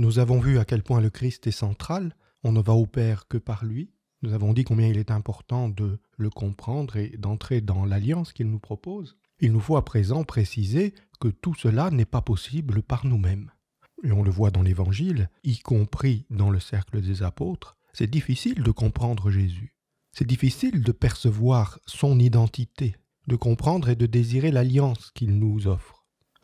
Nous avons vu à quel point le Christ est central, on ne va au Père que par lui. Nous avons dit combien il est important de le comprendre et d'entrer dans l'alliance qu'il nous propose. Il nous faut à présent préciser que tout cela n'est pas possible par nous-mêmes. Et on le voit dans l'Évangile, y compris dans le cercle des apôtres, c'est difficile de comprendre Jésus. C'est difficile de percevoir son identité, de comprendre et de désirer l'alliance qu'il nous offre.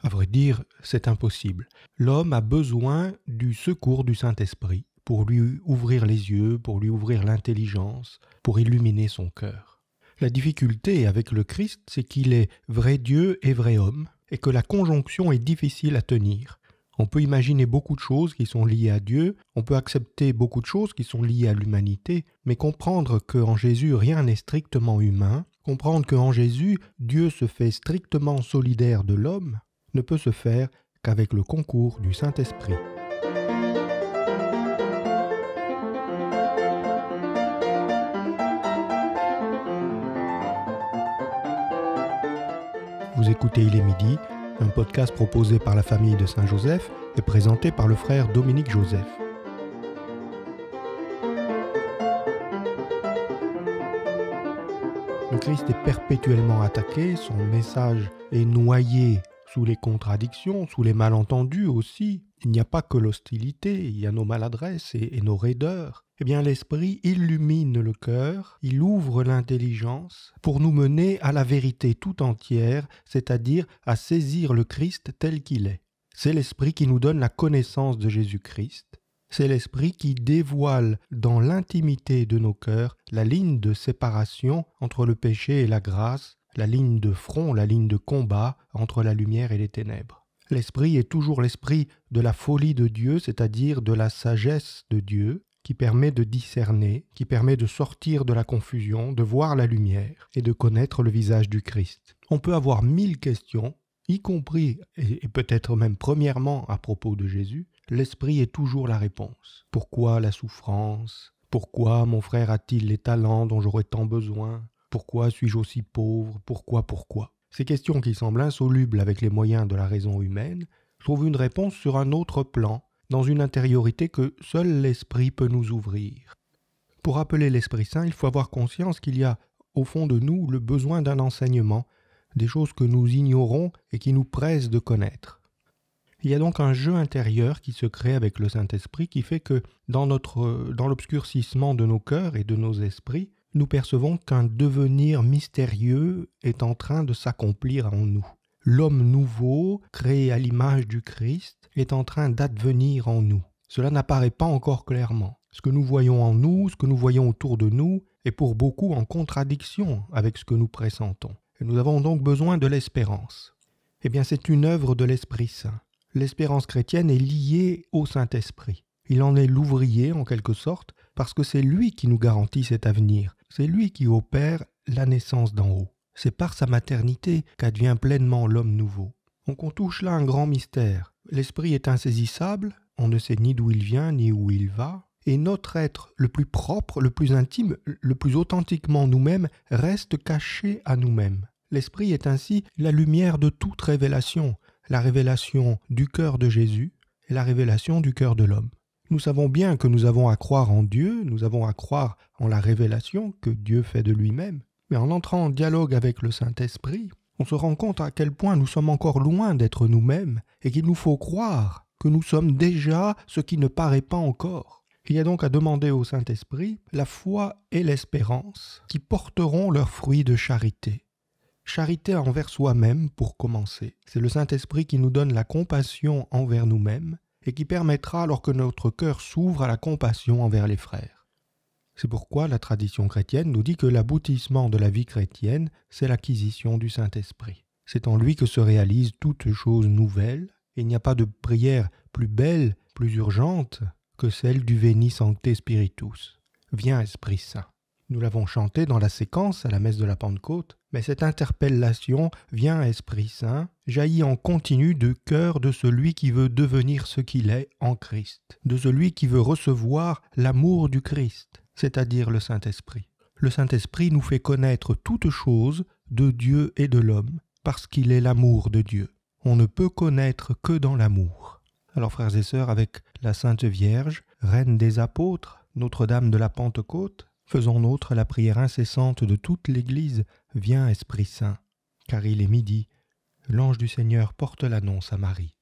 À vrai dire, c'est impossible. L'homme a besoin du secours du Saint-Esprit pour lui ouvrir les yeux, pour lui ouvrir l'intelligence, pour illuminer son cœur. La difficulté avec le Christ, c'est qu'il est vrai Dieu et vrai homme, et que la conjonction est difficile à tenir. On peut imaginer beaucoup de choses qui sont liées à Dieu, on peut accepter beaucoup de choses qui sont liées à l'humanité, mais comprendre qu'en Jésus rien n'est strictement humain, comprendre qu'en Jésus Dieu se fait strictement solidaire de l'homme, ne peut se faire qu'avec le concours du Saint-Esprit. Vous écoutez Il est midi, un podcast proposé par la famille de Saint-Joseph et présenté par le frère Dominique Joseph. Le Christ est perpétuellement attaqué, son message est noyé sous les contradictions, sous les malentendus aussi. Il n'y a pas que l'hostilité, il y a nos maladresses et, nos raideurs. Eh bien, l'esprit illumine le cœur, il ouvre l'intelligence pour nous mener à la vérité tout entière, c'est-à-dire à saisir le Christ tel qu'il est. C'est l'esprit qui nous donne la connaissance de Jésus-Christ. C'est l'esprit qui dévoile dans l'intimité de nos cœurs la ligne de séparation entre le péché et la grâce, la ligne de front, la ligne de combat entre la lumière et les ténèbres. L'esprit est toujours l'esprit de la folie de Dieu, c'est-à-dire de la sagesse de Dieu, qui permet de discerner, qui permet de sortir de la confusion, de voir la lumière et de connaître le visage du Christ. On peut avoir mille questions, y compris, et peut-être même premièrement à propos de Jésus, l'esprit est toujours la réponse. Pourquoi la souffrance Pourquoi mon frère a-t-il les talents dont j'aurais tant besoin pourquoi suis-je aussi pauvre Pourquoi Pourquoi Ces questions qui semblent insolubles avec les moyens de la raison humaine trouvent une réponse sur un autre plan, dans une intériorité que seul l'esprit peut nous ouvrir. Pour appeler l'Esprit Saint, il faut avoir conscience qu'il y a au fond de nous le besoin d'un enseignement, des choses que nous ignorons et qui nous pressent de connaître. Il y a donc un jeu intérieur qui se crée avec le Saint-Esprit qui fait que dans, notre, dans l'obscurcissement de nos cœurs et de nos esprits, nous percevons qu'un devenir mystérieux est en train de s'accomplir en nous. L'homme nouveau, créé à l'image du Christ, est en train d'advenir en nous. Cela n'apparaît pas encore clairement. Ce que nous voyons en nous, ce que nous voyons autour de nous, est pour beaucoup en contradiction avec ce que nous pressentons. Et nous avons donc besoin de l'espérance. Eh bien, c'est une œuvre de l'Esprit Saint. L'espérance chrétienne est liée au Saint-Esprit. Il en est l'ouvrier, en quelque sorte, parce que c'est lui qui nous garantit cet avenir. C'est lui qui opère la naissance d'en haut. C'est par sa maternité qu'advient pleinement l'homme nouveau. on touche là un grand mystère. L'esprit est insaisissable, on ne sait ni d'où il vient ni où il va, et notre être le plus propre, le plus intime, le plus authentiquement nous-mêmes reste caché à nous-mêmes. L'esprit est ainsi la lumière de toute révélation, la révélation du cœur de Jésus et la révélation du cœur de l'homme. Nous savons bien que nous avons à croire en Dieu, nous avons à croire en la révélation que Dieu fait de lui-même, mais en entrant en dialogue avec le Saint-Esprit, on se rend compte à quel point nous sommes encore loin d'être nous-mêmes et qu'il nous faut croire que nous sommes déjà ce qui ne paraît pas encore. Il y a donc à demander au Saint-Esprit la foi et l'espérance qui porteront leurs fruits de charité. Charité envers soi-même pour commencer. C'est le Saint-Esprit qui nous donne la compassion envers nous-mêmes et qui permettra alors que notre cœur s'ouvre à la compassion envers les frères. C'est pourquoi la tradition chrétienne nous dit que l'aboutissement de la vie chrétienne, c'est l'acquisition du Saint-Esprit. C'est en lui que se réalise toute chose nouvelle, et il n'y a pas de prière plus belle, plus urgente que celle du Veni Sancte Spiritus. Viens Esprit Saint. Nous l'avons chanté dans la séquence à la messe de la Pentecôte, mais cette interpellation vient Esprit Saint, jaillit en continu du cœur de celui qui veut devenir ce qu'il est en Christ, de celui qui veut recevoir l'amour du Christ, c'est-à-dire le Saint-Esprit. Le Saint-Esprit nous fait connaître toutes choses de Dieu et de l'homme, parce qu'il est l'amour de Dieu. On ne peut connaître que dans l'amour. Alors frères et sœurs, avec la Sainte Vierge, Reine des Apôtres, Notre-Dame de la Pentecôte, Faisons nôtre la prière incessante de toute l'Église, Viens Esprit Saint, car il est midi, l'ange du Seigneur porte l'annonce à Marie.